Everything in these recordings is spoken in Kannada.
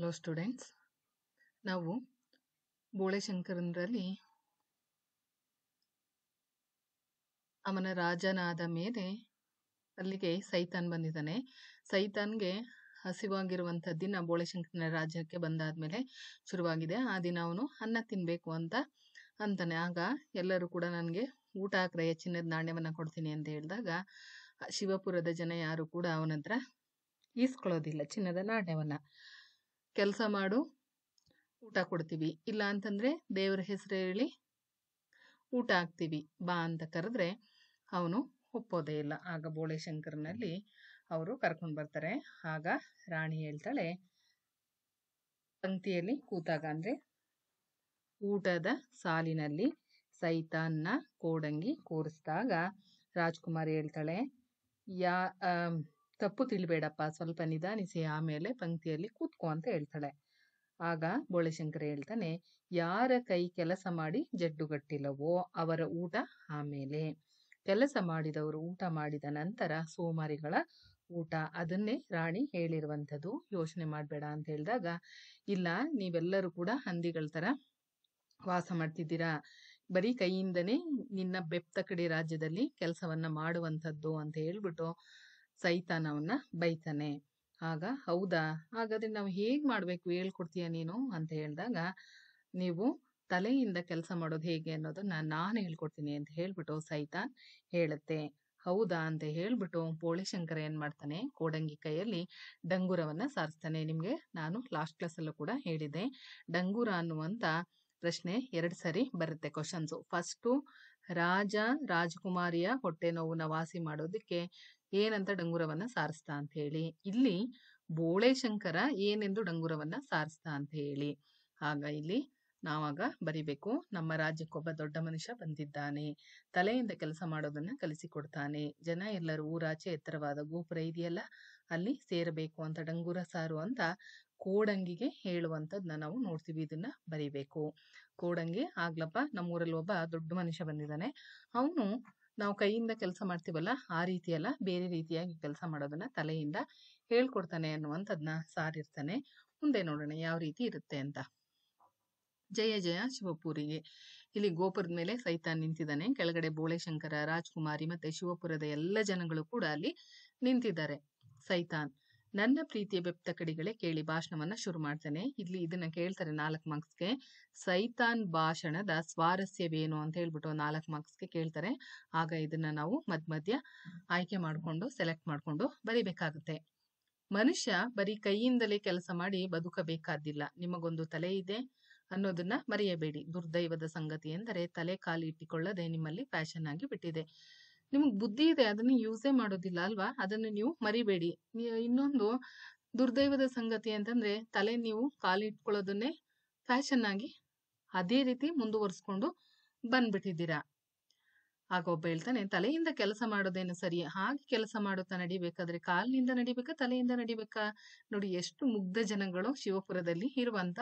ಹಲೋ ಸ್ಟೂಡೆಂಟ್ಸ್ ನಾವು ಬೋಳೆಶಂಕರನರಲ್ಲಿ ಅವನ ರಾಜನಾದ ಮೇಲೆ ಅಲ್ಲಿಗೆ ಸೈತಾನ್ ಬಂದಿದ್ದಾನೆ ಸೈತಾನ್ಗೆ ಹಸಿವಾಗಿರುವಂಥ ದಿನ ಬೋಳೆಶಂಕರನ ರಾಜ್ಯಕ್ಕೆ ಮೇಲೆ ಶುರುವಾಗಿದೆ ಆ ದಿನ ಅವನು ಅನ್ನ ತಿನ್ನಬೇಕು ಅಂತ ಅಂತಾನೆ ಆಗ ಎಲ್ಲರೂ ಕೂಡ ನನಗೆ ಊಟ ಹಾಕ್ರಯ ಚಿನ್ನದ ನಾಣ್ಯವನ್ನು ಕೊಡ್ತೀನಿ ಅಂತ ಹೇಳಿದಾಗ ಶಿವಪುರದ ಜನ ಯಾರು ಕೂಡ ಅವನ ಹತ್ರ ಈಸ್ಕೊಳ್ಳೋದಿಲ್ಲ ಚಿನ್ನದ ನಾಣ್ಯವನ್ನು ಕೆಲಸ ಮಾಡು ಊಟ ಕೊಡ್ತೀವಿ ಇಲ್ಲ ಅಂತಂದರೆ ದೇವರ ಹೆಸರು ಹೇಳಿ ಊಟ ಹಾಕ್ತೀವಿ ಬಾ ಅಂತ ಕರೆದ್ರೆ ಅವನು ಒಪ್ಪೋದೇ ಇಲ್ಲ ಆಗ ಬೋಳೆ ಶಂಕರನಲ್ಲಿ ಅವರು ಕರ್ಕೊಂಡು ಬರ್ತಾರೆ ಆಗ ರಾಣಿ ಹೇಳ್ತಾಳೆ ಪಂಕ್ತಿಯಲ್ಲಿ ಕೂತಾಗ ಅಂದರೆ ಊಟದ ಸಾಲಿನಲ್ಲಿ ಸೈತಾನ್ನ ಕೋಡಂಗಿ ಕೂರಿಸಿದಾಗ ರಾಜ್ಕುಮಾರಿ ಹೇಳ್ತಾಳೆ ಯಾ ತಪ್ಪು ತಿಳಿಬೇಡಪ್ಪ ಸ್ವಲ್ಪ ನಿಧಾನಿಸಿ ಆಮೇಲೆ ಪಂಕ್ತಿಯಲ್ಲಿ ಕೂತ್ಕೋ ಅಂತ ಹೇಳ್ತಾಳೆ ಆಗ ಬೋಳೆಶಂಕರ ಹೇಳ್ತಾನೆ ಯಾರ ಕೈ ಕೆಲಸ ಮಾಡಿ ಜಡ್ಡುಗಟ್ಟಿಲ್ಲವೋ ಅವರ ಊಟ ಆಮೇಲೆ ಕೆಲಸ ಮಾಡಿದವರು ಊಟ ಮಾಡಿದ ನಂತರ ಸೋಮಾರಿಗಳ ಊಟ ಅದನ್ನೇ ರಾಣಿ ಹೇಳಿರುವಂಥದ್ದು ಯೋಚನೆ ಮಾಡಬೇಡ ಅಂತ ಹೇಳಿದಾಗ ಇಲ್ಲ ನೀವೆಲ್ಲರೂ ಕೂಡ ಹಂದಿಗಳ ತರ ವಾಸ ಮಾಡ್ತಿದ್ದೀರಾ ಬರೀ ಕೈಯಿಂದನೇ ನಿನ್ನ ಬೆಪ್ತಕಡಿ ರಾಜ್ಯದಲ್ಲಿ ಕೆಲಸವನ್ನ ಮಾಡುವಂಥದ್ದು ಅಂತ ಹೇಳ್ಬಿಟ್ಟು ಸೈತಾನವನ್ನ ಬೈತಾನೆ ಆಗ ಹೌದಾ ಹಾಗಾದ್ರೆ ನಾವು ಹೇಗೆ ಮಾಡಬೇಕು ಹೇಳ್ಕೊಡ್ತೀಯ ನೀನು ಅಂತ ಹೇಳಿದಾಗ ನೀವು ತಲೆಯಿಂದ ಕೆಲಸ ಮಾಡೋದು ಹೇಗೆ ಅನ್ನೋದನ್ನ ನಾನು ಹೇಳ್ಕೊಡ್ತೀನಿ ಅಂತ ಹೇಳ್ಬಿಟ್ಟು ಸೈತಾನ್ ಹೇಳುತ್ತೆ ಹೌದಾ ಅಂತ ಹೇಳ್ಬಿಟ್ಟು ಪೋಳಿಶಂಕರ ಏನ್ ಮಾಡ್ತಾನೆ ಕೋಡಂಗಿ ಕೈಯಲ್ಲಿ ಡಂಗೂರವನ್ನ ಸಾರಿಸ್ತಾನೆ ನಿಮ್ಗೆ ನಾನು ಲಾಸ್ಟ್ ಕ್ಲಾಸಲ್ಲೂ ಕೂಡ ಹೇಳಿದೆ ಡಂಗೂರ ಅನ್ನುವಂತ ಪ್ರಶ್ನೆ ಎರಡು ಸರಿ ಬರುತ್ತೆ ಕ್ವಶನ್ಸು ಫಸ್ಟು ರಾಜ ರಾಜಕುಮಾರಿಯ ಹೊಟ್ಟೆ ನೋವು ವಾಸಿ ಮಾಡೋದಕ್ಕೆ ಏನಂತ ಡಂಗುರವನ್ನ ಸಾರಿಸ್ತಾ ಅಂತ ಹೇಳಿ ಇಲ್ಲಿ ಬೋಳೆ ಶಂಕರ ಏನೆಂದು ಡಂಗುರವನ್ನ ಸಾರಿಸ್ತಾ ಅಂತ ಹೇಳಿ ಆಗ ಇಲ್ಲಿ ನಾವಾಗ ಬರಿಬೇಕು ನಮ್ಮ ರಾಜ್ಯಕ್ಕೊಬ್ಬ ದೊಡ್ಡ ಮನುಷ್ಯ ಬಂದಿದ್ದಾನೆ ತಲೆಯಿಂದ ಕೆಲಸ ಮಾಡೋದನ್ನ ಕಲಿಸಿಕೊಡ್ತಾನೆ ಜನ ಎಲ್ಲರೂ ಊರಾಚೆ ಎತ್ತರವಾದ ಗೋಪುರ ಇದೆಯಲ್ಲ ಅಲ್ಲಿ ಸೇರಬೇಕು ಅಂತ ಡಂಗೂರ ಸಾರು ಅಂತ ಕೋಡಂಗಿಗೆ ಹೇಳುವಂಥದ್ದನ್ನ ನಾವು ನೋಡ್ತೀವಿ ಇದನ್ನ ಬರಿಬೇಕು ಕೋಡಂಗಿ ಆಗ್ಲಪ್ಪ ನಮ್ಮೂರಲ್ಲಿ ಒಬ್ಬ ದೊಡ್ಡ ಮನುಷ್ಯ ಬಂದಿದ್ದಾನೆ ಅವನು ನಾವು ಕೈಯಿಂದ ಕೆಲಸ ಮಾಡ್ತೀವಲ್ಲ ಆ ರೀತಿಯಲ್ಲ ಬೇರೆ ರೀತಿಯಾಗಿ ಕೆಲಸ ಮಾಡೋದನ್ನ ತಲೆಯಿಂದ ಹೇಳ್ಕೊಡ್ತಾನೆ ಅನ್ನುವಂಥದ್ನ ಸಾರಿರ್ತಾನೆ ಮುಂದೆ ನೋಡೋಣ ಯಾವ ರೀತಿ ಇರುತ್ತೆ ಅಂತ ಜಯ ಜಯ ಶಿವಪುರಿಗೆ ಇಲ್ಲಿ ಗೋಪುರದ ಮೇಲೆ ಸೈತಾನ್ ನಿಂತಿದ್ದಾನೆ ಕೆಳಗಡೆ ಬೋಳೆಶಂಕರ ರಾಜ್ಕುಮಾರಿ ಮತ್ತೆ ಶಿವಪುರದ ಎಲ್ಲ ಜನಗಳು ಕೂಡ ಅಲ್ಲಿ ನಿಂತಿದ್ದಾರೆ ಸೈತಾನ್ ನನ್ನ ಪ್ರೀತಿಯ ಬೆಪ್ತ ಕಡಿಗಳೇ ಕೇಳಿ ಭಾಷಣವನ್ನ ಶುರು ಮಾಡ್ತೇನೆ ಇಲ್ಲಿ ಇದನ್ನ ಕೇಳ್ತಾರೆ ನಾಲ್ಕು ಮಾರ್ಕ್ಸ್ಗೆ ಸೈತಾನ್ ಭಾಷಣದ ಸ್ವಾರಸ್ಯವೇನು ಅಂತ ಹೇಳ್ಬಿಟ್ಟು ನಾಲ್ಕು ಮಾರ್ಕ್ಸ್ಗೆ ಕೇಳ್ತಾರೆ ಆಗ ಇದನ್ನ ನಾವು ಮಧ್ಯ ಮಧ್ಯ ಆಯ್ಕೆ ಮಾಡಿಕೊಂಡು ಸೆಲೆಕ್ಟ್ ಮಾಡಿಕೊಂಡು ಬರಿಬೇಕಾಗುತ್ತೆ ಮನುಷ್ಯ ಬರೀ ಕೈಯಿಂದಲೇ ಕೆಲಸ ಮಾಡಿ ಬದುಕಬೇಕಾದಿಲ್ಲ ನಿಮಗೊಂದು ತಲೆ ಇದೆ ಅನ್ನೋದನ್ನ ಮರೆಯಬೇಡಿ ದುರ್ದೈವದ ಸಂಗತಿ ಎಂದರೆ ತಲೆ ಇಟ್ಟಿಕೊಳ್ಳದೆ ನಿಮ್ಮಲ್ಲಿ ಫ್ಯಾಷನ್ ಆಗಿ ಬಿಟ್ಟಿದೆ ನಿಮಗ್ ಬುದ್ಧಿ ಇದೆ ಅದನ್ನ ಯೂಸೇ ಮಾಡೋದಿಲ್ಲ ಅಲ್ವಾ ಅದನ್ನ ನೀವು ಮರಿಬೇಡಿ ಇನ್ನೊಂದು ದುರ್ದೈವದ ಸಂಗತಿ ಅಂತಂದ್ರೆ ತಲೆ ನೀವು ಕಾಲಿಟ್ಕೊಳ್ಳೋದನ್ನೇ ಫ್ಯಾಷನ್ ಆಗಿ ಅದೇ ರೀತಿ ಮುಂದುವರ್ಸ್ಕೊಂಡು ಬಂದ್ಬಿಟ್ಟಿದ್ದೀರಾ ಆಗ ಒಬ್ಬ ಹೇಳ್ತಾನೆ ತಲೆಯಿಂದ ಕೆಲಸ ಮಾಡೋದೇನು ಸರಿ ಹಾಗೆ ಕೆಲಸ ಮಾಡುತ್ತಾ ನಡಿಬೇಕಾದ್ರೆ ಕಾಲಿನಿಂದ ನಡಿಬೇಕಾ ತಲೆಯಿಂದ ನಡಿಬೇಕಾ ನೋಡಿ ಎಷ್ಟು ಮುಗ್ಧ ಜನಗಳು ಶಿವಪುರದಲ್ಲಿ ಇರುವಂತ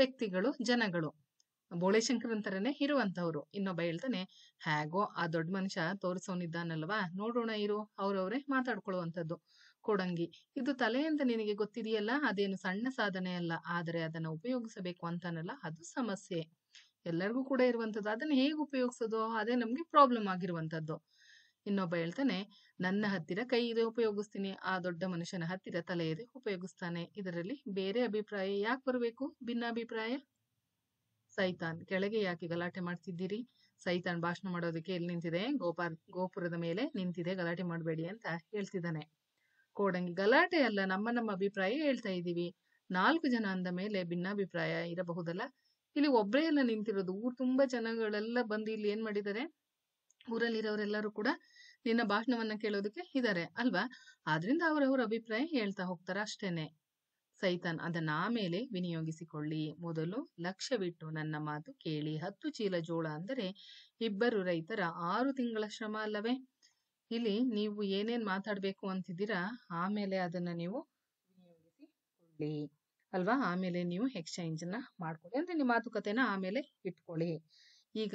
ವ್ಯಕ್ತಿಗಳು ಜನಗಳು ಬೋಳೆಶಂಕರ್ ಅಂತಾರೇನೆ ಇರುವಂತವ್ರು ಇನ್ನೊಬ್ಬ ಹೇಳ್ತಾನೆ ಹೇಗೋ ಆ ದೊಡ್ಡ ಮನುಷ್ಯ ತೋರಿಸೋನಿದ್ದಾನಲ್ವಾ ನೋಡೋಣ ಇರು ಅವ್ರವ್ರೇ ಮಾತಾಡ್ಕೊಳ್ಳುವಂಥದ್ದು ಕೊಡಂಗಿ ಇದು ತಲೆ ಅಂತ ನಿನಗೆ ಗೊತ್ತಿದೆಯಲ್ಲ ಅದೇನು ಸಣ್ಣ ಸಾಧನೆ ಅಲ್ಲ ಆದರೆ ಅದನ್ನ ಉಪಯೋಗಿಸಬೇಕು ಅಂತಾನಲ್ಲ ಅದು ಸಮಸ್ಯೆ ಎಲ್ಲರಿಗೂ ಕೂಡ ಇರುವಂತದ್ದು ಅದನ್ನ ಹೇಗೆ ಉಪಯೋಗಿಸೋದು ಅದೇ ನಮ್ಗೆ ಪ್ರಾಬ್ಲಮ್ ಆಗಿರುವಂತದ್ದು ಇನ್ನೊಬ್ಬ ಹೇಳ್ತಾನೆ ನನ್ನ ಹತ್ತಿರ ಕೈ ಇದೆ ಉಪಯೋಗಿಸ್ತೀನಿ ಆ ದೊಡ್ಡ ಮನುಷ್ಯನ ಹತ್ತಿರ ತಲೆ ಇದೆ ಉಪಯೋಗಿಸ್ತಾನೆ ಇದರಲ್ಲಿ ಬೇರೆ ಅಭಿಪ್ರಾಯ ಯಾಕೆ ಬರಬೇಕು ಅಭಿಪ್ರಾಯ ಸೈತಾನ್ ಕೆಳಗೆ ಯಾಕೆ ಗಲಾಟೆ ಮಾಡ್ತಿದ್ದೀರಿ ಸೈತಾನ್ ಭಾಷಣ ಮಾಡೋದಕ್ಕೆ ಎಲ್ಲಿ ನಿಂತಿದೆ ಗೋಪಾಲ್ ಗೋಪುರದ ಮೇಲೆ ನಿಂತಿದೆ ಗಲಾಟೆ ಮಾಡಬೇಡಿ ಅಂತ ಹೇಳ್ತಿದ್ದಾನೆ ಕೋಡಂಗಿ ಗಲಾಟೆ ಅಲ್ಲ ನಮ್ಮ ನಮ್ಮ ಅಭಿಪ್ರಾಯ ಹೇಳ್ತಾ ಇದ್ದೀವಿ ನಾಲ್ಕು ಜನ ಅಂದ ಮೇಲೆ ಭಿನ್ನಾಭಿಪ್ರಾಯ ಇರಬಹುದಲ್ಲ ಇಲ್ಲಿ ಒಬ್ಬರೇ ಎಲ್ಲ ನಿಂತಿರೋದು ಊರ್ ತುಂಬಾ ಜನಗಳೆಲ್ಲ ಬಂದು ಇಲ್ಲಿ ಏನ್ ಮಾಡಿದ್ದಾರೆ ಊರಲ್ಲಿರೋರೆಲ್ಲರೂ ಕೂಡ ನಿನ್ನ ಭಾಷಣವನ್ನ ಕೇಳೋದಕ್ಕೆ ಇದ್ದಾರೆ ಅಲ್ವಾ ಆದ್ರಿಂದ ಅವರವ್ರ ಅಭಿಪ್ರಾಯ ಹೇಳ್ತಾ ಹೋಗ್ತಾರ ಅಷ್ಟೇನೆ ಸೈತಾನ್ ಅದನ್ನ ಆಮೇಲೆ ವಿನಿಯೋಗಿಸಿಕೊಳ್ಳಿ ಮೊದಲು ಲಕ್ಷ್ಯವಿಟ್ಟು ನನ್ನ ಮಾತು ಕೇಳಿ ಹತ್ತು ಚೀಲ ಜೋಳ ಅಂದರೆ ಇಬ್ಬರು ರೈತರ ಆರು ತಿಂಗಳ ಶ್ರಮ ಅಲ್ಲವೇ ಇಲ್ಲಿ ನೀವು ಏನೇನ್ ಮಾತಾಡ್ಬೇಕು ಅಂತಿದ್ದೀರಾ ಆಮೇಲೆ ಅದನ್ನ ನೀವು ವಿನಿಯೋಗಿಸಿಕೊಳ್ಳಿ ಅಲ್ವಾ ಆಮೇಲೆ ನೀವು ಎಕ್ಸ್ಚೇಂಜ್ ನ ಮಾಡ್ಕೊಳ್ಳಿ ಅಂದ್ರೆ ನಿಮ್ಮ ಮಾತುಕತೆನ ಆಮೇಲೆ ಇಟ್ಕೊಳ್ಳಿ ಈಗ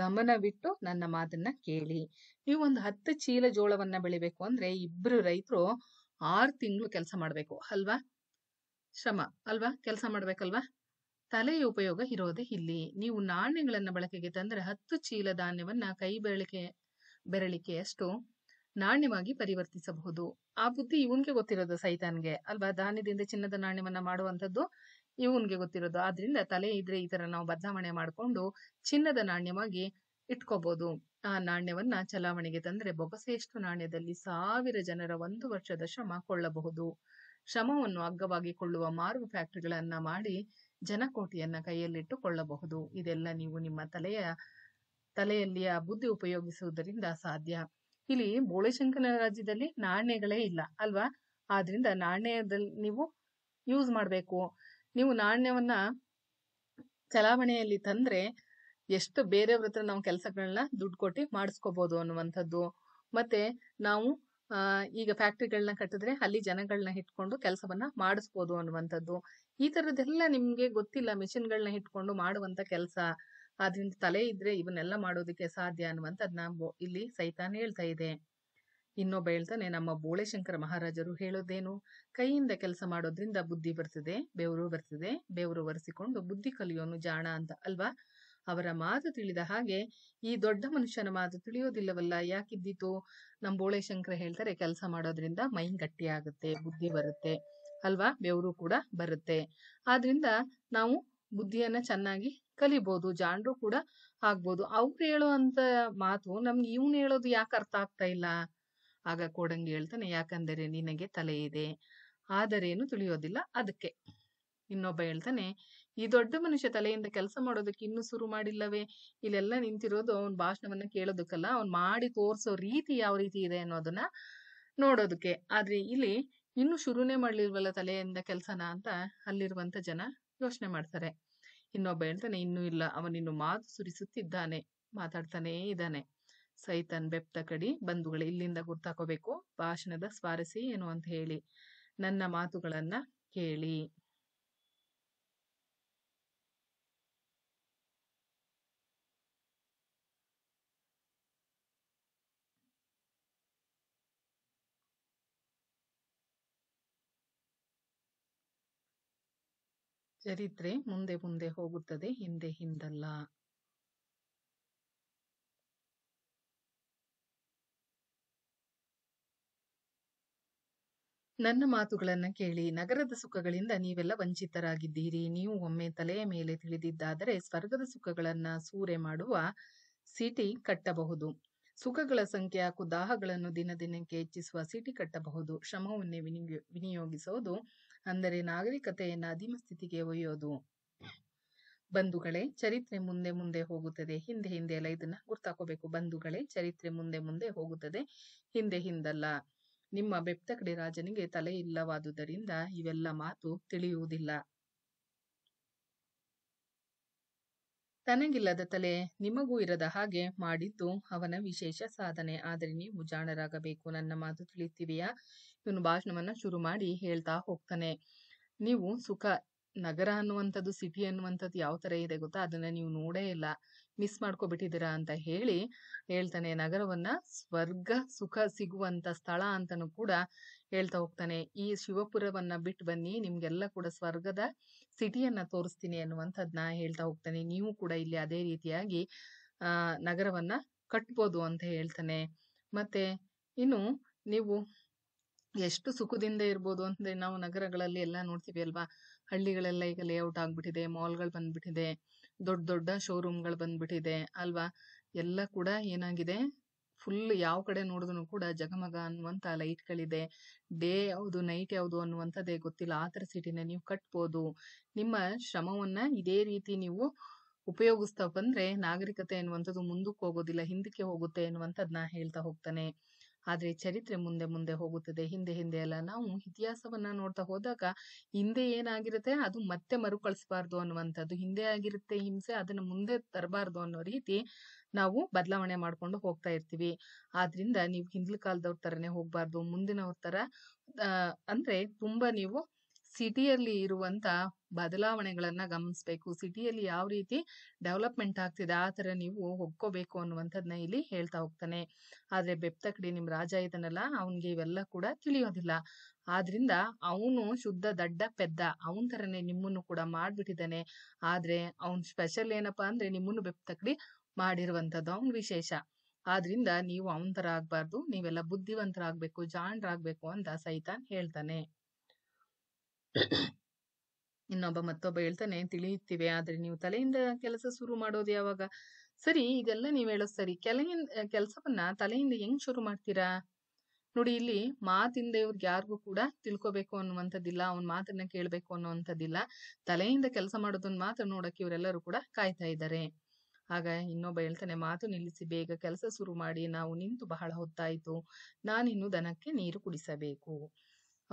ಗಮನವಿಟ್ಟು ನನ್ನ ಮಾತನ್ನ ಕೇಳಿ ನೀವು ಒಂದು ಹತ್ತು ಚೀಲ ಜೋಳವನ್ನ ಬೆಳಿಬೇಕು ಅಂದ್ರೆ ಇಬ್ರು ರೈತರು ಆರು ತಿಂಗಳು ಕೆಲಸ ಮಾಡಬೇಕು ಅಲ್ವಾ ಶ್ರಮ ಅಲ್ವಾ ಕೆಲಸ ಮಾಡ್ಬೇಕಲ್ವಾ ತಲೆಯ ಉಪಯೋಗ ಇರೋದೇ ಇಲ್ಲಿ ನೀವು ನಾಣ್ಯಗಳನ್ನ ಬಳಕೆಗೆ ತಂದ್ರೆ ಹತ್ತು ಚೀಲ ಧಾನ್ಯವನ್ನ ಕೈ ಬೆರಳಿಕೆ ಬೆರಳಿಕೆಯಷ್ಟು ನಾಣ್ಯವಾಗಿ ಪರಿವರ್ತಿಸಬಹುದು ಆ ಬುದ್ಧಿ ಇವನ್ಗೆ ಗೊತ್ತಿರೋದು ಸೈತಾನ್ಗೆ ಅಲ್ವಾ ಧಾನ್ಯದಿಂದ ಚಿನ್ನದ ನಾಣ್ಯವನ್ನ ಮಾಡುವಂಥದ್ದು ಇವನ್ಗೆ ಗೊತ್ತಿರೋದು ಆದ್ರಿಂದ ತಲೆ ಇದ್ರೆ ಈ ತರ ನಾವು ಬದಲಾವಣೆ ಮಾಡಿಕೊಂಡು ಚಿನ್ನದ ನಾಣ್ಯವಾಗಿ ಇಟ್ಕೋಬಹುದು ಆ ನಾಣ್ಯವನ್ನ ಚಲಾವಣೆಗೆ ತಂದ್ರೆ ಬೊಗಸೆಯಷ್ಟು ನಾಣ್ಯದಲ್ಲಿ ಸಾವಿರ ಜನರ ಒಂದು ವರ್ಷದ ಶ್ರಮ ಕೊಳ್ಳಬಹುದು ಶ್ರಮವನ್ನು ಅಗ್ಗವಾಗಿ ಕೊಳ್ಳುವ ಮಾರ್ಗ ಫ್ಯಾಕ್ಟರಿಗಳನ್ನ ಮಾಡಿ ಜನಕೋಟಿಯನ್ನ ಕೈಯಲ್ಲಿಟ್ಟುಕೊಳ್ಳಬಹುದು ಇದೆಲ್ಲ ನೀವು ನಿಮ್ಮ ತಲೆಯ ತಲೆಯಲ್ಲಿಯ ಬುದ್ಧಿ ಉಪಯೋಗಿಸುವುದರಿಂದ ಸಾಧ್ಯ ಇಲ್ಲಿ ಬೋಳೆಶಂಕನ ರಾಜ್ಯದಲ್ಲಿ ನಾಣ್ಯಗಳೇ ಇಲ್ಲ ಅಲ್ವಾ ಆದ್ರಿಂದ ನಾಣ್ಯದಲ್ಲಿ ನೀವು ಯೂಸ್ ಮಾಡಬೇಕು ನೀವು ನಾಣ್ಯವನ್ನ ಚಲಾವಣೆಯಲ್ಲಿ ತಂದ್ರೆ ಎಷ್ಟು ಬೇರೆಯವ್ರ ಹತ್ರ ನಾವು ಕೆಲಸಗಳನ್ನ ದುಡ್ಡು ಕೊಟ್ಟು ಮಾಡಿಸ್ಕೋಬಹುದು ಅನ್ನುವಂಥದ್ದು ಮತ್ತೆ ನಾವು ಈಗ ಫ್ಯಾಕ್ಟ್ರಿಗಳನ್ನ ಕಟ್ಟಿದ್ರೆ ಅಲ್ಲಿ ಜನಗಳನ್ನ ಇಟ್ಕೊಂಡು ಕೆಲಸವನ್ನ ಮಾಡಿಸ್ಬೋದು ಅನ್ನುವಂಥದ್ದು ಈ ತರದೆಲ್ಲ ನಿಮ್ಗೆ ಗೊತ್ತಿಲ್ಲ ಮಿಷಿನ್ಗಳನ್ನ ಇಟ್ಕೊಂಡು ಮಾಡುವಂತ ಕೆಲಸ ಆದ್ರಿಂದ ತಲೆ ಇದ್ರೆ ಇವನ್ನೆಲ್ಲ ಮಾಡೋದಕ್ಕೆ ಸಾಧ್ಯ ನಾವು ಇಲ್ಲಿ ಸೈತಾನ್ ಹೇಳ್ತಾ ಇದೆ ಇನ್ನೊಬ್ಬ ಹೇಳ್ತಾನೆ ನಮ್ಮ ಬೋಳೆಶಂಕರ ಮಹಾರಾಜರು ಹೇಳೋದೇನು ಕೈಯಿಂದ ಕೆಲಸ ಮಾಡೋದ್ರಿಂದ ಬುದ್ಧಿ ಬರ್ತದೆ ಬೆವರು ಬರ್ತದೆ ಬೆವರು ಒರೆಸಿಕೊಂಡು ಬುದ್ಧಿ ಕಲಿಯೋನು ಜಾಣ ಅಂತ ಅಲ್ವಾ ಅವರ ಮಾತು ತಿಳಿದ ಹಾಗೆ ಈ ದೊಡ್ಡ ಮನುಷ್ಯನ ಮಾತು ತಿಳಿಯೋದಿಲ್ಲವಲ್ಲ ಯಾಕಿದ್ದೀತು ನಮ್ಮ ಬೋಳೆ ಶಂಕರ ಹೇಳ್ತಾರೆ ಕೆಲಸ ಮಾಡೋದ್ರಿಂದ ಮೈ ಗಟ್ಟಿ ಆಗುತ್ತೆ ಬುದ್ಧಿ ಬರುತ್ತೆ ಅಲ್ವಾ ಬೆವರು ಕೂಡ ಬರುತ್ತೆ ಆದ್ರಿಂದ ನಾವು ಬುದ್ಧಿಯನ್ನ ಚೆನ್ನಾಗಿ ಕಲಿಬಹುದು ಜಾಣರು ಕೂಡ ಆಗ್ಬೋದು ಅವ್ರು ಹೇಳುವಂತ ಮಾತು ನಮ್ಗೆ ಇವ್ನು ಹೇಳೋದು ಯಾಕೆ ಅರ್ಥ ಆಗ್ತಾ ಇಲ್ಲ ಆಗ ಕೋಡಂಗಿ ಹೇಳ್ತಾನೆ ಯಾಕಂದರೆ ನಿನಗೆ ತಲೆ ಇದೆ ಆದರೇನು ತಿಳಿಯೋದಿಲ್ಲ ಅದಕ್ಕೆ ಇನ್ನೊಬ್ಬ ಹೇಳ್ತಾನೆ ಈ ದೊಡ್ಡ ಮನುಷ್ಯ ತಲೆಯಿಂದ ಕೆಲಸ ಮಾಡೋದಕ್ಕೆ ಇನ್ನೂ ಶುರು ಮಾಡಿಲ್ಲವೇ ಇಲ್ಲೆಲ್ಲ ನಿಂತಿರೋದು ಅವನ ಭಾಷಣವನ್ನ ಕೇಳೋದಕ್ಕಲ್ಲ ಅವ್ನು ಮಾಡಿ ತೋರಿಸೋ ರೀತಿ ಯಾವ ರೀತಿ ಇದೆ ಅನ್ನೋದನ್ನ ನೋಡೋದಕ್ಕೆ ಆದ್ರೆ ಇಲ್ಲಿ ಇನ್ನು ಶುರುನೇ ಮಾಡ್ಲಿಲ್ವಲ್ಲ ತಲೆಯಿಂದ ಕೆಲಸನ ಅಂತ ಅಲ್ಲಿರುವಂತ ಜನ ಯೋಚನೆ ಮಾಡ್ತಾರೆ ಇನ್ನೊಬ್ಬ ಹೇಳ್ತಾನೆ ಇನ್ನೂ ಇಲ್ಲ ಅವನಿನ್ನು ಮಾತು ಸುರಿಸುತ್ತಿದ್ದಾನೆ ಮಾತಾಡ್ತಾನೇ ಇದ್ದಾನೆ ಸೈತನ್ ಬೆಪ್ತ ಕಡಿ ಬಂಧುಗಳು ಇಲ್ಲಿಂದ ಗುರ್ತಾಕೋಬೇಕು ಭಾಷಣದ ಸ್ವಾರಸ್ಯ ಏನು ಅಂತ ಹೇಳಿ ನನ್ನ ಮಾತುಗಳನ್ನ ಕೇಳಿ ಚರಿತ್ರೆ ಮುಂದೆ ಮುಂದೆ ಹೋಗುತ್ತದೆ ಹಿಂದೆ ಹಿಂದಲ್ಲ ನನ್ನ ಮಾತುಗಳನ್ನು ಕೇಳಿ ನಗರದ ಸುಖಗಳಿಂದ ನೀವೆಲ್ಲ ವಂಚಿತರಾಗಿದ್ದೀರಿ ನೀವು ಒಮ್ಮೆ ತಲೆಯ ಮೇಲೆ ತಿಳಿದಿದ್ದಾದರೆ ಸ್ವರ್ಗದ ಸುಖಗಳನ್ನ ಸೂರೆ ಮಾಡುವ ಸಿಟಿ ಕಟ್ಟಬಹುದು ಸುಖಗಳ ಸಂಖ್ಯೆ ಹಾಗೂ ದಾಹಗಳನ್ನು ದಿನ ದಿನಕ್ಕೆ ಹೆಚ್ಚಿಸುವ ಸಿಟಿ ಕಟ್ಟಬಹುದು ಶ್ರಮವನ್ನೇ ವಿನಿಯೋಗಿಸೋದು ಅಂದರೆ ನಾಗರಿಕತೆಯನ್ನು ಅಧಿಮ ಸ್ಥಿತಿಗೆ ಒಯ್ಯೋದು ಬಂಧುಗಳೇ ಚರಿತ್ರೆ ಮುಂದೆ ಮುಂದೆ ಹೋಗುತ್ತದೆ ಹಿಂದೆ ಹಿಂದೆ ಅಲ್ಲ ಇದನ್ನ ಗುರ್ತಾಕೋಬೇಕು ಬಂಧುಗಳೇ ಚರಿತ್ರೆ ಮುಂದೆ ಮುಂದೆ ಹೋಗುತ್ತದೆ ಹಿಂದೆ ಹಿಂದಲ್ಲ ನಿಮ್ಮ ಬೆಪ್ತಕಡೆ ರಾಜನಿಗೆ ತಲೆ ಇಲ್ಲವಾದುದರಿಂದ ಇವೆಲ್ಲ ಮಾತು ತಿಳಿಯುವುದಿಲ್ಲ ತನಗಿಲ್ಲದ ತಲೆ ನಿಮಗೂ ಇರದ ಹಾಗೆ ಮಾಡಿದ್ದು ಅವನ ವಿಶೇಷ ಸಾಧನೆ ಆದರೆ ನೀವು ಜಾಣರಾಗಬೇಕು ನನ್ನ ಮಾತು ತಿಳಿಯುತ್ತಿವೆಯಾ ಇವನು ಭಾಷಣವನ್ನ ಶುರು ಮಾಡಿ ಹೇಳ್ತಾ ಹೋಗ್ತಾನೆ ನೀವು ಸುಖ ನಗರ ಅನ್ನುವಂಥದ್ದು ಸಿಟಿ ಅನ್ನುವಂಥದ್ದು ಯಾವ ತರ ಇದೆ ಗೊತ್ತಾ ಅದನ್ನ ನೀವು ನೋಡೇ ಇಲ್ಲ ಮಿಸ್ ಮಾಡ್ಕೊಬಿಟ್ಟಿದ್ದೀರಾ ಅಂತ ಹೇಳಿ ಹೇಳ್ತಾನೆ ನಗರವನ್ನ ಸ್ವರ್ಗ ಸುಖ ಸಿಗುವಂತ ಸ್ಥಳ ಅಂತಾನು ಕೂಡ ಹೇಳ್ತಾ ಹೋಗ್ತಾನೆ ಈ ಶಿವಪುರವನ್ನ ಬಿಟ್ಟು ಬನ್ನಿ ನಿಮ್ಗೆಲ್ಲ ಕೂಡ ಸ್ವರ್ಗದ ಸಿಟಿಯನ್ನ ತೋರಿಸ್ತೀನಿ ಅನ್ನುವಂಥದ್ನ ಹೇಳ್ತಾ ಹೋಗ್ತಾನೆ ನೀವು ಕೂಡ ಇಲ್ಲಿ ಅದೇ ರೀತಿಯಾಗಿ ಆ ನಗರವನ್ನ ಕಟ್ಬೋದು ಅಂತ ಹೇಳ್ತಾನೆ ಮತ್ತೆ ಇನ್ನು ನೀವು ಎಷ್ಟು ಸುಖದಿಂದ ಇರ್ಬೋದು ಅಂದ್ರೆ ನಾವು ನಗರಗಳಲ್ಲಿ ಎಲ್ಲ ನೋಡ್ತೀವಿ ಅಲ್ವಾ ಹಳ್ಳಿಗಳೆಲ್ಲ ಈಗ ಲೇಔಟ್ ಆಗ್ಬಿಟ್ಟಿದೆ ಮಾಲ್ಗಳು ಬಂದ್ಬಿಟ್ಟಿದೆ ದೊಡ್ಡ ದೊಡ್ಡ ಶೋರೂಮ್ಗಳು ಬಂದ್ಬಿಟ್ಟಿದೆ ಅಲ್ವಾ ಎಲ್ಲ ಕೂಡ ಏನಾಗಿದೆ ಫುಲ್ ಯಾವ ಕಡೆ ನೋಡಿದ್ರು ಕೂಡ ಜಗಮಗ ಅನ್ನುವಂತ ಲೈಟ್ಗಳಿದೆ ಡೇ ಯಾವುದು ನೈಟ್ ಯಾವುದು ಅನ್ನುವಂಥದ್ದೇ ಗೊತ್ತಿಲ್ಲ ಆ ಥರ ಸಿಟಿನ ನೀವು ಕಟ್ಬೋದು ನಿಮ್ಮ ಶ್ರಮವನ್ನ ಇದೇ ರೀತಿ ನೀವು ಉಪಯೋಗಿಸ್ತಾ ಬಂದ್ರೆ ನಾಗರಿಕತೆ ಅನ್ನುವಂಥದ್ದು ಮುಂದಕ್ಕೆ ಹೋಗೋದಿಲ್ಲ ಹಿಂದಕ್ಕೆ ಹೋಗುತ್ತೆ ನಾ ಹೇಳ್ತಾ ಹೋಗ್ತಾನೆ ಆದರೆ ಚರಿತ್ರೆ ಮುಂದೆ ಮುಂದೆ ಹೋಗುತ್ತದೆ ಹಿಂದೆ ಹಿಂದೆ ಎಲ್ಲ ನಾವು ಇತಿಹಾಸವನ್ನ ನೋಡ್ತಾ ಹೋದಾಗ ಹಿಂದೆ ಏನಾಗಿರುತ್ತೆ ಅದು ಮತ್ತೆ ಮರುಕಳಿಸಬಾರ್ದು ಅನ್ನುವಂಥದ್ದು ಹಿಂದೆ ಆಗಿರುತ್ತೆ ಹಿಂಸೆ ಅದನ್ನ ಮುಂದೆ ತರಬಾರ್ದು ಅನ್ನೋ ರೀತಿ ನಾವು ಬದಲಾವಣೆ ಮಾಡ್ಕೊಂಡು ಹೋಗ್ತಾ ಇರ್ತೀವಿ ಆದ್ರಿಂದ ನೀವು ಹಿಂದಿನ ಕಾಲದವ್ರ ತರನೇ ಹೋಗ್ಬಾರ್ದು ಮುಂದಿನವ್ರ ತರ ಅಂದ್ರೆ ತುಂಬಾ ನೀವು ಸಿಟಿಯಲ್ಲಿ ಇರುವಂತ ಬದಲಾವಣೆಗಳನ್ನ ಗಮನಿಸಬೇಕು ಸಿಟಿಯಲ್ಲಿ ಯಾವ ರೀತಿ ಡೆವಲಪ್ಮೆಂಟ್ ಆಗ್ತಿದೆ ಆ ಥರ ನೀವು ಒಪ್ಕೋಬೇಕು ಅನ್ನುವಂಥದ್ನ ಇಲ್ಲಿ ಹೇಳ್ತಾ ಹೋಗ್ತಾನೆ ಆದ್ರೆ ಬೆಪ್ತಕಡಿ ನಿಮ್ಮ ರಾಜ ಇದನ್ನಲ್ಲ ಅವನಿಗೆ ಇವೆಲ್ಲ ಕೂಡ ತಿಳಿಯೋದಿಲ್ಲ ಆದ್ರಿಂದ ಅವನು ಶುದ್ಧ ದಡ್ಡ ಪೆದ್ದ ಅವನ ತರನೆ ನಿಮ್ಮನ್ನು ಕೂಡ ಮಾಡ್ಬಿಟ್ಟಿದ್ದಾನೆ ಆದ್ರೆ ಅವನ್ ಸ್ಪೆಷಲ್ ಏನಪ್ಪಾ ಅಂದ್ರೆ ನಿಮ್ಮನ್ನು ಬೆಪ್ತಕಡಿ ಮಾಡಿರುವಂತದ್ದು ಅವನ್ ವಿಶೇಷ ಆದ್ರಿಂದ ನೀವು ಅವನ್ ತರ ಆಗ್ಬಾರ್ದು ನೀವೆಲ್ಲ ಬುದ್ಧಿವಂತರಾಗ್ಬೇಕು ಜಾಣರಾಗ್ಬೇಕು ಅಂತ ಸೈತಾನ್ ಹೇಳ್ತಾನೆ ಇನ್ನೊಬ್ಬ ಮತ್ತೊಬ್ಬ ಹೇಳ್ತಾನೆ ತಿಳಿಯುತ್ತಿವೆ ಆದ್ರೆ ನೀವು ತಲೆಯಿಂದ ಕೆಲಸ ಶುರು ಮಾಡೋದು ಯಾವಾಗ ಸರಿ ಇದೆಲ್ಲ ನೀವ್ ಹೇಳೋದು ಸರಿ ಕೆಲಸವನ್ನ ತಲೆಯಿಂದ ಹೆಂಗ್ ಶುರು ಮಾಡ್ತೀರಾ ನೋಡಿ ಇಲ್ಲಿ ಮಾತಿಂದ ಇವ್ರಿಗೆ ಯಾರಿಗೂ ಕೂಡ ತಿಳ್ಕೊಬೇಕು ಅನ್ನುವಂಥದ್ದಿಲ್ಲ ಅವ್ನ ಮಾತನ್ನ ಕೇಳಬೇಕು ಅನ್ನುವಂಥದ್ದಿಲ್ಲ ತಲೆಯಿಂದ ಕೆಲಸ ಮಾಡೋದನ್ನ ಮಾತ್ರ ನೋಡಕ್ಕೆ ಇವರೆಲ್ಲರೂ ಕೂಡ ಕಾಯ್ತಾ ಇದ್ದಾರೆ ಆಗ ಇನ್ನೊಬ್ಬ ಹೇಳ್ತಾನೆ ಮಾತು ನಿಲ್ಲಿಸಿ ಬೇಗ ಕೆಲಸ ಶುರು ಮಾಡಿ ನಾವು ನಿಂತು ಬಹಳ ಹೊತ್ತಾಯ್ತು ನಾನಿನ್ನು ದನಕ್ಕೆ ನೀರು ಕುಡಿಸಬೇಕು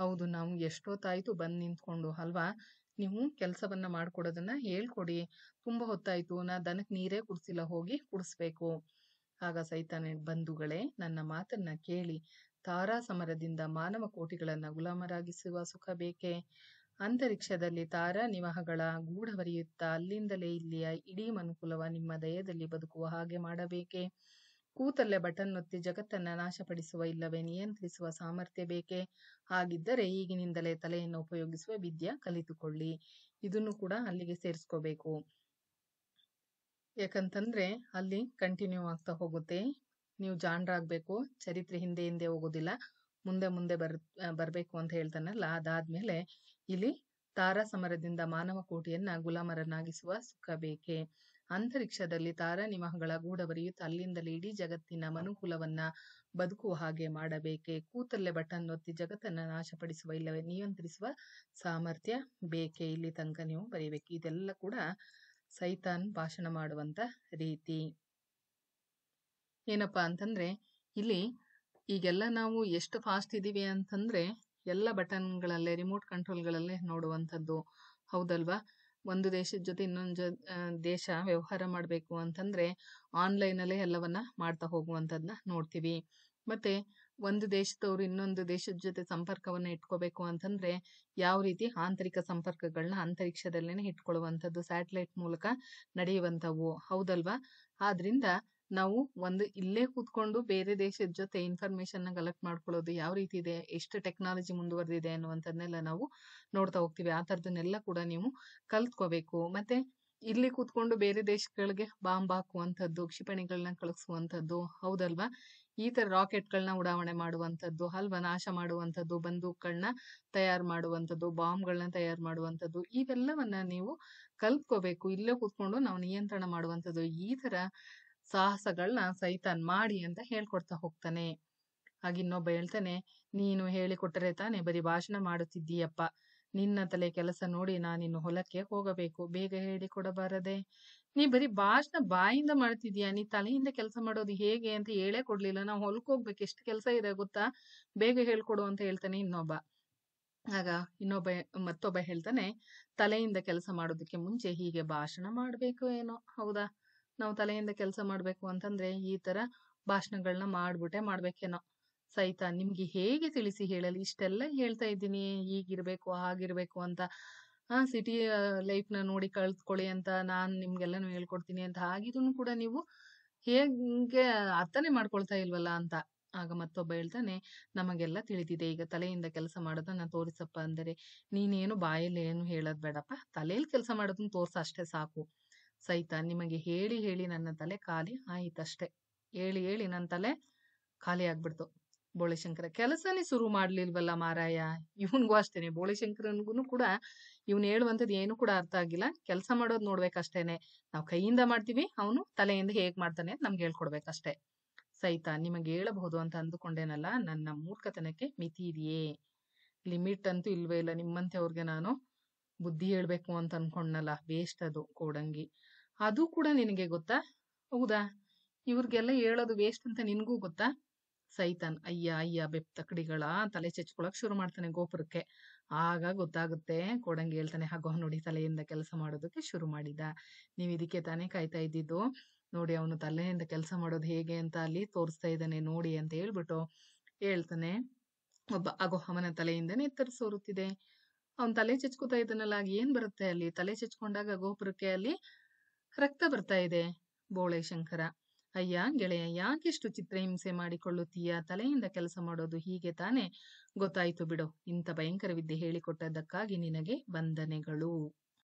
ಹೌದು ನಾವು ಎಷ್ಟೊತ್ತಾಯಿತು ಬಂದು ನಿಂತ್ಕೊಂಡು ಅಲ್ವಾ ನೀವು ಕೆಲಸವನ್ನ ಮಾಡ್ಕೊಡೋದನ್ನ ಹೇಳ್ಕೊಡಿ ತುಂಬ ಹೊತ್ತಾಯ್ತು ನಾ ದನಕ್ಕೆ ನೀರೇ ಕುಡಿಸಿಲ್ಲ ಹೋಗಿ ಕುಡಿಸ್ಬೇಕು ಆಗ ಸೈತಾನೆ ಬಂಧುಗಳೇ ನನ್ನ ಮಾತನ್ನ ಕೇಳಿ ತಾರಾ ಸಮರದಿಂದ ಮಾನವ ಕೋಟಿಗಳನ್ನ ಗುಲಾಮರಾಗಿಸುವ ಸುಖ ಬೇಕೆ ಅಂತರಿಕ್ಷದಲ್ಲಿ ತಾರಾ ನಿವಾಹಗಳ ಗೂಢವರಿಯುತ್ತಾ ಅಲ್ಲಿಂದಲೇ ಇಲ್ಲಿಯ ಇಡೀ ಮನುಕುಲವ ನಿಮ್ಮ ದಯದಲ್ಲಿ ಬದುಕುವ ಹಾಗೆ ಮಾಡಬೇಕೆ ಕೂತಲ್ಲೇ ಬಟನ್ ಒತ್ತಿ ಜಗತ್ತನ್ನ ನಾಶಪಡಿಸುವ ಇಲ್ಲವೇ ನಿಯಂತ್ರಿಸುವ ಸಾಮರ್ಥ್ಯ ಬೇಕೇ ಹಾಗಿದ್ದರೆ ಈಗಿನಿಂದಲೇ ತಲೆಯನ್ನು ಉಪಯೋಗಿಸುವ ವಿದ್ಯೆ ಕಲಿತುಕೊಳ್ಳಿ ಇದನ್ನು ಕೂಡ ಅಲ್ಲಿಗೆ ಸೇರಿಸ್ಕೋಬೇಕು ಯಾಕಂತಂದ್ರೆ ಅಲ್ಲಿ ಕಂಟಿನ್ಯೂ ಆಗ್ತಾ ಹೋಗುತ್ತೆ ನೀವು ಜಾಣರಾಗಬೇಕು ಚರಿತ್ರೆ ಹಿಂದೆ ಹಿಂದೆ ಹೋಗೋದಿಲ್ಲ ಮುಂದೆ ಮುಂದೆ ಬರ್ ಬರಬೇಕು ಅಂತ ಹೇಳ್ತಾನಲ್ಲ ಅದಾದ್ಮೇಲೆ ಇಲ್ಲಿ ತಾರಾ ಸಮರದಿಂದ ಮಾನವ ಕೋಟಿಯನ್ನ ಗುಲಾಮರನ್ನಾಗಿಸುವ ಸುಖ ಬೇಕೆ ಅಂತರಿಕ್ಷದಲ್ಲಿ ತಾರಾ ತಾರಾನಿಮಹಗಳ ಬರೆಯುತ್ತ ಅಲ್ಲಿಂದಲೇ ಇಡೀ ಜಗತ್ತಿನ ಮನುಕುಲವನ್ನ ಬದುಕುವ ಹಾಗೆ ಮಾಡಬೇಕೆ ಕೂತಲ್ಲೇ ಬಟನ್ ಒತ್ತಿ ಜಗತ್ತನ್ನ ನಾಶಪಡಿಸುವ ಇಲ್ಲವೇ ನಿಯಂತ್ರಿಸುವ ಸಾಮರ್ಥ್ಯ ಬೇಕೆ ಇಲ್ಲಿ ತನಕ ನೀವು ಬರೀಬೇಕು ಇದೆಲ್ಲ ಕೂಡ ಸೈತಾನ್ ಭಾಷಣ ಮಾಡುವಂತ ರೀತಿ ಏನಪ್ಪಾ ಅಂತಂದ್ರೆ ಇಲ್ಲಿ ಈಗೆಲ್ಲ ನಾವು ಎಷ್ಟು ಫಾಸ್ಟ್ ಇದೀವಿ ಅಂತಂದ್ರೆ ಎಲ್ಲ ಬಟನ್ಗಳಲ್ಲೇ ರಿಮೋಟ್ ಕಂಟ್ರೋಲ್ಗಳಲ್ಲೇ ನೋಡುವಂಥದ್ದು ಹೌದಲ್ವಾ ಒಂದು ದೇಶದ ಜೊತೆ ಇನ್ನೊಂದು ಜೊ ದೇಶ ವ್ಯವಹಾರ ಮಾಡಬೇಕು ಅಂತಂದರೆ ಆನ್ಲೈನಲ್ಲೇ ಎಲ್ಲವನ್ನ ಮಾಡ್ತಾ ಹೋಗುವಂಥದ್ದನ್ನ ನೋಡ್ತೀವಿ ಮತ್ತು ಒಂದು ದೇಶದವರು ಇನ್ನೊಂದು ದೇಶದ ಜೊತೆ ಸಂಪರ್ಕವನ್ನು ಇಟ್ಕೋಬೇಕು ಅಂತಂದರೆ ಯಾವ ರೀತಿ ಆಂತರಿಕ ಸಂಪರ್ಕಗಳನ್ನ ಅಂತರಿಕ್ಷದಲ್ಲೇ ಇಟ್ಕೊಳ್ಳುವಂಥದ್ದು ಸ್ಯಾಟಲೈಟ್ ಮೂಲಕ ನಡೆಯುವಂಥವು ಹೌದಲ್ವಾ ಆದ್ದರಿಂದ ನಾವು ಒಂದು ಇಲ್ಲೇ ಕೂತ್ಕೊಂಡು ಬೇರೆ ದೇಶದ ಜೊತೆ ಇನ್ಫಾರ್ಮೇಶನ್ ಕಲೆಕ್ಟ್ ಮಾಡ್ಕೊಳ್ಳೋದು ಯಾವ ರೀತಿ ಇದೆ ಎಷ್ಟು ಟೆಕ್ನಾಲಜಿ ಮುಂದುವರೆದಿದೆ ಅನ್ನುವಂಥದ್ದನ್ನೆಲ್ಲ ನಾವು ನೋಡ್ತಾ ಹೋಗ್ತೀವಿ ಆ ಥರದನ್ನೆಲ್ಲ ಕೂಡ ನೀವು ಕಲ್ತ್ಕೋಬೇಕು ಮತ್ತೆ ಇಲ್ಲಿ ಕೂತ್ಕೊಂಡು ಬೇರೆ ದೇಶಗಳಿಗೆ ಬಾಂಬ್ ಹಾಕುವಂಥದ್ದು ಕ್ಷಿಪಣಿಗಳನ್ನ ಕಳಿಸುವಂಥದ್ದು ಹೌದಲ್ವಾ ಈ ತರ ರಾಕೆಟ್ಗಳನ್ನ ಉಡಾವಣೆ ಮಾಡುವಂಥದ್ದು ಅಲ್ವಾ ನಾಶ ಮಾಡುವಂಥದ್ದು ಬಂದೂಕಗಳನ್ನ ತಯಾರು ಮಾಡುವಂಥದ್ದು ಬಾಂಬ್ಗಳನ್ನ ತಯಾರು ಮಾಡುವಂಥದ್ದು ಇವೆಲ್ಲವನ್ನ ನೀವು ಕಲ್ತ್ಕೋಬೇಕು ಇಲ್ಲೇ ಕೂತ್ಕೊಂಡು ನಾವು ನಿಯಂತ್ರಣ ಮಾಡುವಂಥದ್ದು ಈ ತರ ಸಾಹಸಗಳನ್ನ ಸೈತಾನ್ ಮಾಡಿ ಅಂತ ಹೇಳ್ಕೊಡ್ತಾ ಹೋಗ್ತಾನೆ ಇನ್ನೊಬ್ಬ ಹೇಳ್ತಾನೆ ನೀನು ಹೇಳಿಕೊಟ್ಟರೆ ತಾನೆ ಬರೀ ಭಾಷಣ ಮಾಡುತ್ತಿದ್ದೀಯಪ್ಪ ನಿನ್ನ ತಲೆ ಕೆಲಸ ನೋಡಿ ನಾನಿನ್ನು ಹೊಲಕ್ಕೆ ಹೋಗಬೇಕು ಬೇಗ ಹೇಳಿಕೊಡಬಾರದೆ ನೀ ಬರೀ ಭಾಷಣ ಬಾಯಿಂದ ಮಾಡ್ತಿದ್ಯಾ ನೀ ತಲೆಯಿಂದ ಕೆಲಸ ಮಾಡೋದು ಹೇಗೆ ಅಂತ ಹೇಳೇ ಕೊಡ್ಲಿಲ್ಲ ನಾವು ಹೊಲಕ್ಕೆ ಹೋಗ್ಬೇಕು ಎಷ್ಟು ಕೆಲಸ ಇದೆ ಗೊತ್ತಾ ಬೇಗ ಹೇಳ್ಕೊಡು ಅಂತ ಹೇಳ್ತಾನೆ ಇನ್ನೊಬ್ಬ ಆಗ ಇನ್ನೊಬ್ಬ ಮತ್ತೊಬ್ಬ ಹೇಳ್ತಾನೆ ತಲೆಯಿಂದ ಕೆಲಸ ಮಾಡೋದಕ್ಕೆ ಮುಂಚೆ ಹೀಗೆ ಭಾಷಣ ಮಾಡ್ಬೇಕು ಏನೋ ಹೌದಾ ನಾವು ತಲೆಯಿಂದ ಕೆಲಸ ಮಾಡಬೇಕು ಅಂತಂದ್ರೆ ಈ ತರ ಭಾಷಣಗಳನ್ನ ಮಾಡ್ಬಿಟ್ಟೆ ಮಾಡ್ಬೇಕೇನೋ ಸಹಿತ ನಿಮ್ಗೆ ಹೇಗೆ ತಿಳಿಸಿ ಹೇಳಲಿ ಇಷ್ಟೆಲ್ಲ ಹೇಳ್ತಾ ಇದ್ದೀನಿ ಈಗಿರ್ಬೇಕು ಹಾಗಿರ್ಬೇಕು ಅಂತ ಆ ಸಿಟಿ ಲೈಫ್ ನ ನೋಡಿ ಕಳ್ತ್ಕೊಳ್ಳಿ ಅಂತ ನಾನ್ ನಿಮ್ಗೆಲ್ಲಾನು ಹೇಳ್ಕೊಡ್ತೀನಿ ಅಂತ ಹಾಗಿದ್ರು ಕೂಡ ನೀವು ಹೇಗೆ ಅರ್ಥನೇ ಮಾಡ್ಕೊಳ್ತಾ ಇಲ್ವಲ್ಲ ಅಂತ ಆಗ ಮತ್ತೊಬ್ಬ ಹೇಳ್ತಾನೆ ನಮಗೆಲ್ಲ ತಿಳಿದಿದೆ ಈಗ ತಲೆಯಿಂದ ಕೆಲಸ ಮಾಡೋದನ್ನ ತೋರಿಸಪ್ಪ ಅಂದರೆ ನೀನೇನು ಬಾಯಲ್ಲಿ ಏನು ಹೇಳೋದ್ ಬೇಡಪ್ಪ ತಲೆಯಲ್ಲಿ ಕೆಲಸ ಮಾಡೋದನ್ನ ತೋರ್ಸ ಅಷ್ಟೇ ಸಾಕು ಸಹಿತ ನಿಮಗೆ ಹೇಳಿ ಹೇಳಿ ನನ್ನ ತಲೆ ಖಾಲಿ ಆಯಿತಷ್ಟೆ ಹೇಳಿ ಹೇಳಿ ನನ್ನ ತಲೆ ಖಾಲಿ ಆಗ್ಬಿಡ್ತು ಬೋಳಿಶಂಕರ ಕೆಲಸನೇ ಶುರು ಮಾಡ್ಲಿಲ್ವಲ್ಲ ಮಾರಾಯ ಇವನ್ಗೂ ಅಷ್ಟೇನೆ ಬೋಳಿಶಂಕರನ್ಗೂ ಕೂಡ ಇವನ್ ಹೇಳುವಂಥದ್ದು ಏನು ಕೂಡ ಅರ್ಥ ಆಗಿಲ್ಲ ಕೆಲಸ ಮಾಡೋದು ನೋಡ್ಬೇಕಷ್ಟೇನೆ ನಾವು ಕೈಯಿಂದ ಮಾಡ್ತೀವಿ ಅವನು ತಲೆಯಿಂದ ಹೇಗ್ ಮಾಡ್ತಾನೆ ನಮ್ಗೆ ಹೇಳ್ಕೊಡ್ಬೇಕಷ್ಟೇ ಸಹಿತ ನಿಮಗೆ ಹೇಳಬಹುದು ಅಂತ ಅಂದುಕೊಂಡೇನಲ್ಲ ನನ್ನ ಮೂರ್ಖತನಕ್ಕೆ ಮಿತಿ ಇದೆಯೇ ಲಿಮಿಟ್ ಅಂತೂ ಇಲ್ವೇ ಇಲ್ಲ ನಿಮ್ಮಂತೆ ಅವ್ರಿಗೆ ನಾನು ಬುದ್ಧಿ ಹೇಳ್ಬೇಕು ಅಂತ ಅನ್ಕೊಂಡ್ನಲ್ಲ ವೇಸ್ಟ್ ಅದು ಕೋಡಂಗಿ ಅದು ಕೂಡ ನಿನಗೆ ಗೊತ್ತಾ ಹೌದಾ ಇವ್ರಿಗೆಲ್ಲ ಹೇಳೋದು ವೇಸ್ಟ್ ಅಂತ ನಿನಗೂ ಗೊತ್ತಾ ಸೈತಾನ್ ಅಯ್ಯ ಅಯ್ಯ ಬೆಪ್ ತಕಡಿಗಳ ತಲೆ ಚಚ್ಕೊಳಕ್ ಶುರು ಮಾಡ್ತಾನೆ ಗೋಪುರಕ್ಕೆ ಆಗ ಗೊತ್ತಾಗುತ್ತೆ ಕೊಡಂಗೆ ಹೇಳ್ತಾನೆ ಹಾಗೋ ನೋಡಿ ತಲೆಯಿಂದ ಕೆಲಸ ಮಾಡೋದಕ್ಕೆ ಶುರು ಮಾಡಿದ ನೀವ್ ಇದಕ್ಕೆ ತಾನೇ ಕಾಯ್ತಾ ಇದ್ದಿದ್ದು ನೋಡಿ ಅವನು ತಲೆಯಿಂದ ಕೆಲಸ ಮಾಡೋದು ಹೇಗೆ ಅಂತ ಅಲ್ಲಿ ತೋರಿಸ್ತಾ ಇದ್ದಾನೆ ನೋಡಿ ಅಂತ ಹೇಳ್ಬಿಟ್ಟು ಹೇಳ್ತಾನೆ ಒಬ್ಬ ಆಗೋ ಅವನ ತಲೆಯಿಂದನೇ ಎತ್ತರ ಸೋರುತ್ತಿದೆ ಅವನ್ ತಲೆ ಚಚ್ಕೋತಾ ಇದ್ದಾನಲ್ಲ ಆಗ ಏನ್ ಬರುತ್ತೆ ಅಲ್ಲಿ ತಲೆ ಚೆಚ್ಕೊಂಡಾಗ ಗೋಪುರಕ್ಕೆ ಅಲ್ಲಿ ರಕ್ತ ಬರ್ತಾ ಇದೆ ಬೋಳೆ ಶಂಕರ ಅಯ್ಯ ಗೆಳೆಯ ಯಾಕೆಷ್ಟು ಚಿತ್ರಹಿಂಸೆ ಮಾಡಿಕೊಳ್ಳುತ್ತೀಯ ತಲೆಯಿಂದ ಕೆಲಸ ಮಾಡೋದು ಹೀಗೆ ತಾನೇ ಗೊತ್ತಾಯ್ತು ಬಿಡು ಇಂಥ ಭಯಂಕರ ವಿದ್ಯೆ ಹೇಳಿಕೊಟ್ಟದ್ದಕ್ಕಾಗಿ ನಿನಗೆ ವಂದನೆಗಳು